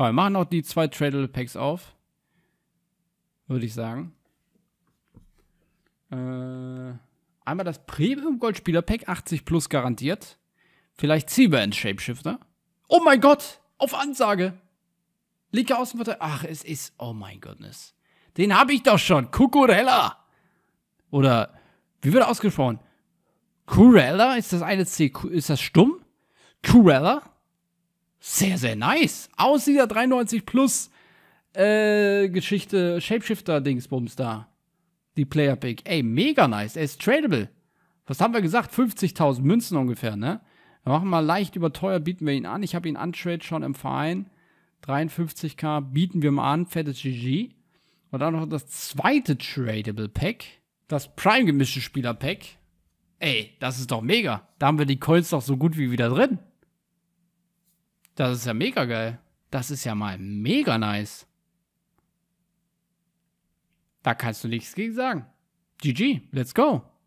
Komm, wir machen noch die zwei Treadle Packs auf. Würde ich sagen. Äh, einmal das Premium Gold Spieler Pack, 80 plus garantiert. Vielleicht Seaband Shapeshifter. Oh mein Gott! Auf Ansage! Linke Außenverteidiger. Ach, es ist. Oh mein Gottness. Den habe ich doch schon. Kukurella. Oder wie wird er ausgesprochen? Kurella? Ist das eine C? Ist das stumm? Kurella? sehr, sehr nice. Aus dieser 93 Plus äh, Geschichte Shapeshifter-Dingsbums da. Die Player Pick. Ey, mega nice. Er ist tradable. Was haben wir gesagt? 50.000 Münzen ungefähr, ne? Wir machen mal leicht überteuer, bieten wir ihn an. Ich habe ihn untrade schon im Verein. 53k bieten wir mal an. Fettes GG. Und dann noch das zweite Tradable Pack. Das Prime gemischte Spieler Pack. Ey, das ist doch mega. Da haben wir die Coins doch so gut wie wieder drin. Das ist ja mega geil. Das ist ja mal mega nice. Da kannst du nichts gegen sagen. GG, let's go.